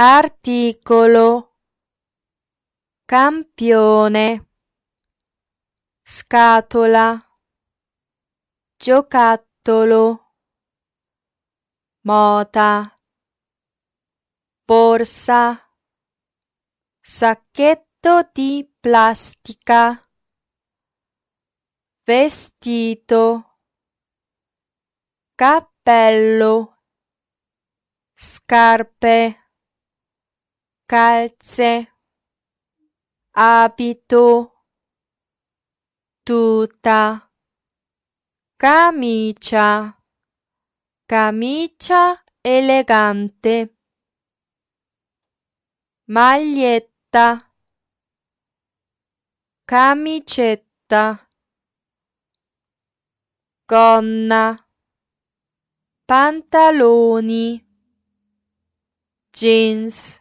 articolo, campione, scatola, giocattolo, mota, borsa, sacchetto di plastica, vestito, cappello, scarpe calze, abito, tuta, camicia, camicia elegante, maglietta, camicetta, gonna, pantaloni, jeans.